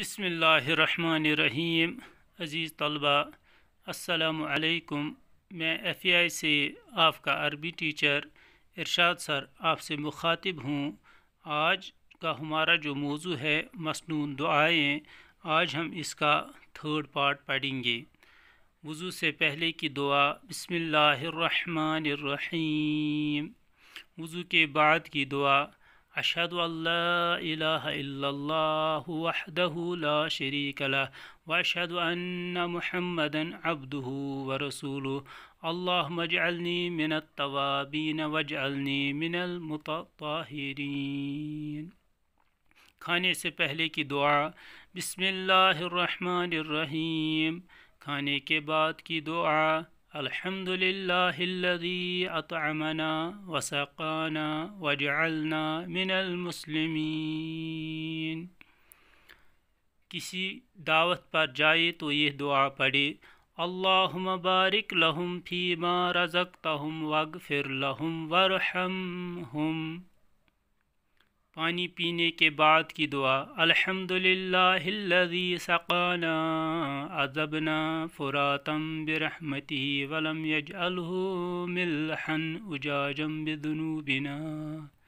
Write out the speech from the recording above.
بسم اللہ الرحمن الرحیم عزیز طلبہ السلام علیکم میں ایف آئی سے آپ کا عربی ٹیچر ارشاد سر آپ سے مخاطب ہوں آج کا ہمارا جو موضوع ہے مصنون دعائیں آج ہم اس کا تھرڈ پارٹ پڑھیں گے وضو سے پہلے کی دعا بسم اللہ الرحمن الرحیم وضو کے بعد کی دعا اشهد اللہ لا اله الا الله وحده لا شريك رسول واشهد ان محمدا عبده ورسوله اللهم اجعلني من المتطهرين کھانے سے پہلے کی دعا بسم اللہ الرحمن الرحیم کھانے کے بعد کی دعا الحمد للہ وسقانا وجعلنا من المسلمین کسی دعوت پر جائے تو یہ دعا پڑھے المبارک لہم فی مارزک تہم وگ فرل ورحم پانی پینے کے بعد کی دعا الحمد للہ سقانا عذبنا فراتم برحمتی ولم یج الحمو اجاجم بذنوبنا بنا